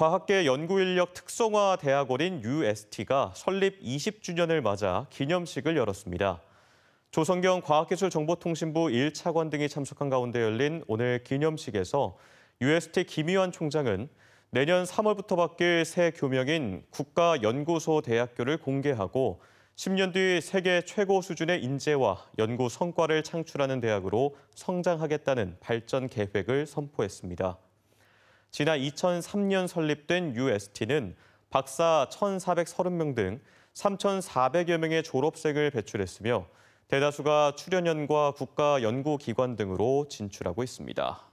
과학계 연구인력 특성화 대학원인 UST가 설립 20주년을 맞아 기념식을 열었습니다. 조성경 과학기술정보통신부 1차관 등이 참석한 가운데 열린 오늘 기념식에서 UST 김희환 총장은 내년 3월부터 바뀔 새 교명인 국가연구소 대학교를 공개하고 10년 뒤 세계 최고 수준의 인재와 연구 성과를 창출하는 대학으로 성장하겠다는 발전 계획을 선포했습니다. 지난 2003년 설립된 UST는 박사 1,430명 등 3,400여 명의 졸업생을 배출했으며 대다수가 출연연과 국가연구기관 등으로 진출하고 있습니다.